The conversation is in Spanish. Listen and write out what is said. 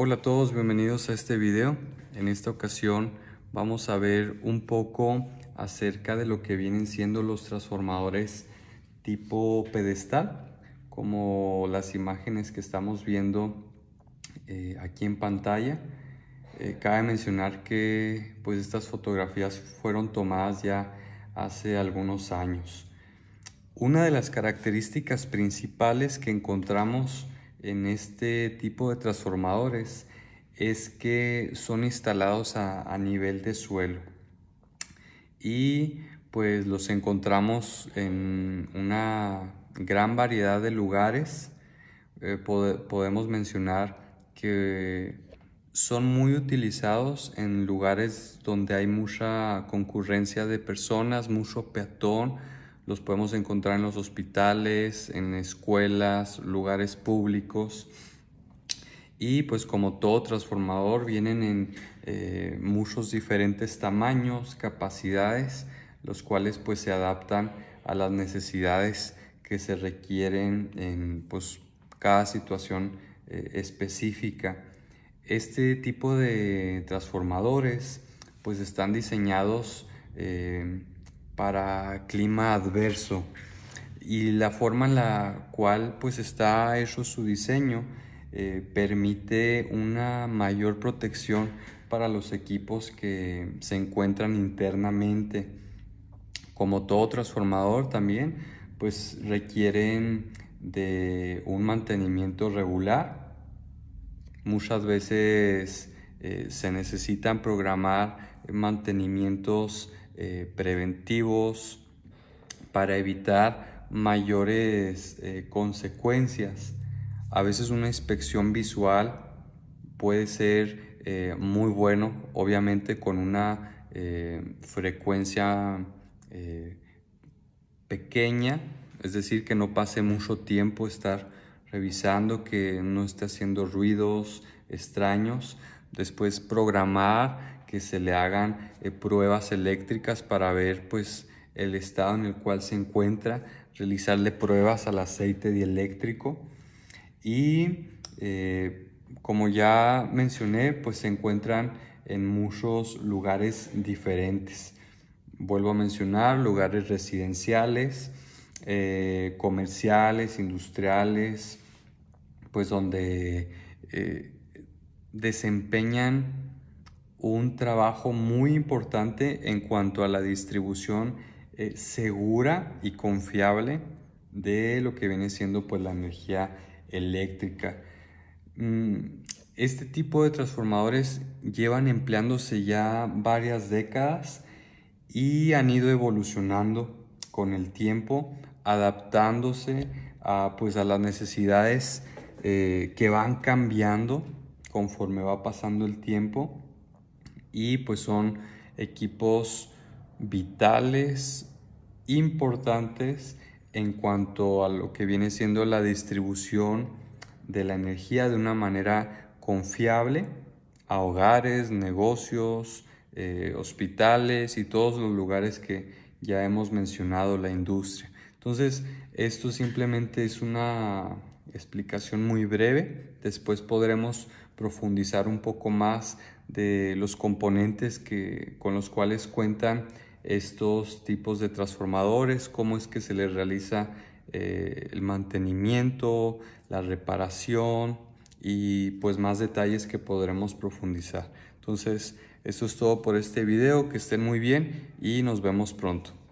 Hola a todos, bienvenidos a este video. En esta ocasión vamos a ver un poco acerca de lo que vienen siendo los transformadores tipo pedestal, como las imágenes que estamos viendo eh, aquí en pantalla. Eh, cabe mencionar que pues estas fotografías fueron tomadas ya hace algunos años. Una de las características principales que encontramos en este tipo de transformadores es que son instalados a, nivel de suelo y pues los encontramos en una gran variedad de lugares. Eh, podemos mencionar que son muy utilizados en lugares donde hay mucha concurrencia de personas, mucho peatón, los podemos encontrar en los hospitales, en escuelas, lugares públicos. Y pues como todo transformador vienen en eh, muchos diferentes tamaños, capacidades, los cuales pues se adaptan a las necesidades que se requieren en pues cada situación eh, específica. Este tipo de transformadores pues están diseñados eh, para clima adverso y la forma en la cual pues está hecho su diseño eh, permite una mayor protección para los equipos que se encuentran internamente como todo transformador también pues requieren de un mantenimiento regular muchas veces eh, se necesitan programar mantenimientos eh, preventivos para evitar mayores eh, consecuencias. A veces una inspección visual puede ser eh, muy bueno, obviamente con una frecuencia pequeña, es decir, que no pase mucho tiempo estar revisando, que no esté haciendo ruidos extraños. Después programar que se le hagan eh, pruebas eléctricas para ver pues el estado en el cual se encuentra, realizarle pruebas al aceite dieléctrico y eh, como ya mencioné pues se encuentran en muchos lugares diferentes. Vuelvo a mencionar lugares residenciales, eh, comerciales, industriales, pues donde desempeñan un trabajo muy importante en cuanto a la distribución eh, segura y confiable de lo que viene siendo pues, la energía eléctrica. Mm, este tipo de transformadores llevan empleándose ya varias décadas y han ido evolucionando con el tiempo, adaptándose a, pues, a las necesidades eh, que van cambiando conforme va pasando el tiempo y pues son equipos vitales, importantes en cuanto a lo que viene siendo la distribución de la energía de una manera confiable a hogares, negocios, eh, hospitales y todos los lugares que ya hemos mencionado, la industria. Entonces, esto simplemente es una explicación muy breve. Después podremos profundizar un poco más de los componentes que, con los cuales cuentan estos tipos de transformadores, cómo es que se les realiza eh, el mantenimiento, la reparación y pues más detalles que podremos profundizar. Entonces, eso es todo por este video, que estén muy bien y nos vemos pronto.